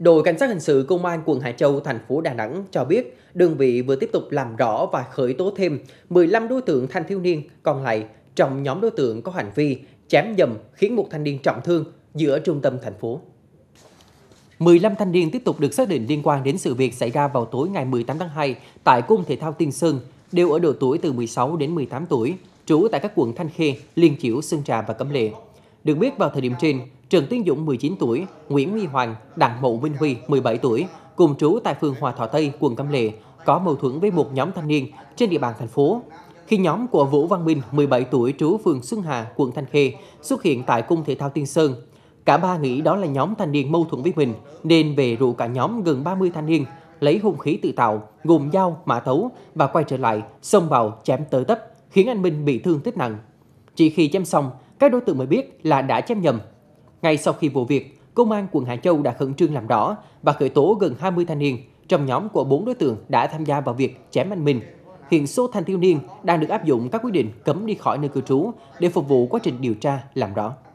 Đội Cảnh sát Hình sự Công an quận Hải Châu, thành phố Đà Nẵng cho biết đơn vị vừa tiếp tục làm rõ và khởi tố thêm 15 đối tượng thanh thiếu niên còn lại trong nhóm đối tượng có hành vi chém dầm khiến một thanh niên trọng thương giữa trung tâm thành phố. 15 thanh niên tiếp tục được xác định liên quan đến sự việc xảy ra vào tối ngày 18 tháng 2 tại cung thể thao Tiên Sơn, đều ở độ tuổi từ 16 đến 18 tuổi, trú tại các quận Thanh Khê, Liên Chiểu, Sơn Trà và Cẩm Lệ. Được biết vào thời điểm trên, Trần Tiến Dũng 19 tuổi, Nguyễn Huy Hoàng, Đặng Mậu Minh Huy 17 tuổi, cùng trú tại phường Hòa Thọ Tây, quận Cẩm Lệ, có mâu thuẫn với một nhóm thanh niên trên địa bàn thành phố. Khi nhóm của Vũ Văn Minh 17 tuổi trú phường Xuân Hà, quận Thanh Khê xuất hiện tại cung thể thao Tiên Sơn, cả ba nghĩ đó là nhóm thanh niên mâu thuẫn với mình nên về rủ cả nhóm gần 30 thanh niên lấy hung khí tự tạo gồm dao, mã tấu và quay trở lại xông vào chém tới tấp khiến anh Minh bị thương tích nặng. Chỉ khi chém xong, các đối tượng mới biết là đã chém nhầm. Ngay sau khi vụ việc, công an quận Hải Châu đã khẩn trương làm rõ và khởi tố gần 20 thanh niên trong nhóm của 4 đối tượng đã tham gia vào việc chém anh Minh. Hiện số thanh thiếu niên đang được áp dụng các quy định cấm đi khỏi nơi cư trú để phục vụ quá trình điều tra làm rõ.